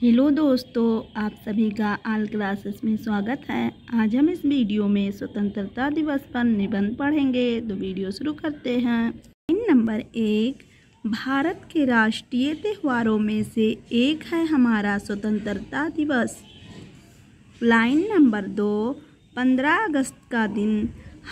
hello दोस्तों आप सभी का आल क्लासेस में स्वागत है आज हम इस वीडियो में स्वतंत्रता दिवस पर निबंध पढ़ेंगे तो वीडियो शुरू करते हैं इन नंबर एक भारत के राष्ट्रीय त्योहारों में से एक है हमारा स्वतंत्रता दिवस लाइन नंबर दो पंद्रह अगस्त का दिन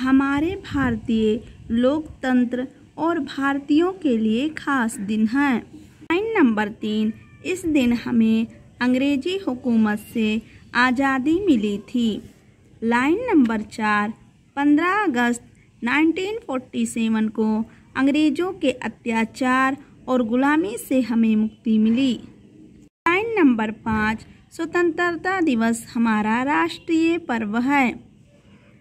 हमारे भारतीय लोकतंत्र और भारतीयों के लिए खास दिन है लाइन नंबर तीन इस दिन हमें अंग्रेजी हुकूमत से आज़ादी मिली थी लाइन नंबर चार पंद्रह अगस्त 1947 को अंग्रेज़ों के अत्याचार और गुलामी से हमें मुक्ति मिली लाइन नंबर पाँच स्वतंत्रता दिवस हमारा राष्ट्रीय पर्व है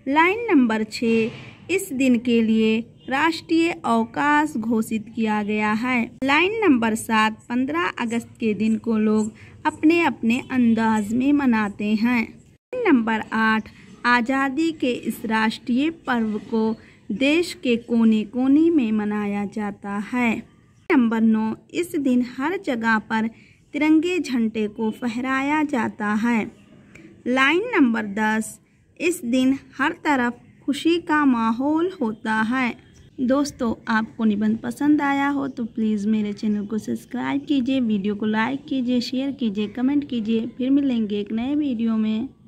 लाइन नंबर छः इस दिन के लिए राष्ट्रीय अवकाश घोषित किया गया है लाइन नंबर सात पंद्रह अगस्त के दिन को लोग अपने अपने अंदाज में मनाते हैं लाइन नंबर आठ आज़ादी के इस राष्ट्रीय पर्व को देश के कोने कोने में मनाया जाता है नंबर नौ इस दिन हर जगह पर तिरंगे झंडे को फहराया जाता है लाइन नंबर दस इस दिन हर तरफ खुशी का माहौल होता है दोस्तों आपको निबंध पसंद आया हो तो प्लीज़ मेरे चैनल को सब्सक्राइब कीजिए वीडियो को लाइक कीजिए शेयर कीजिए कमेंट कीजिए फिर मिलेंगे एक नए वीडियो में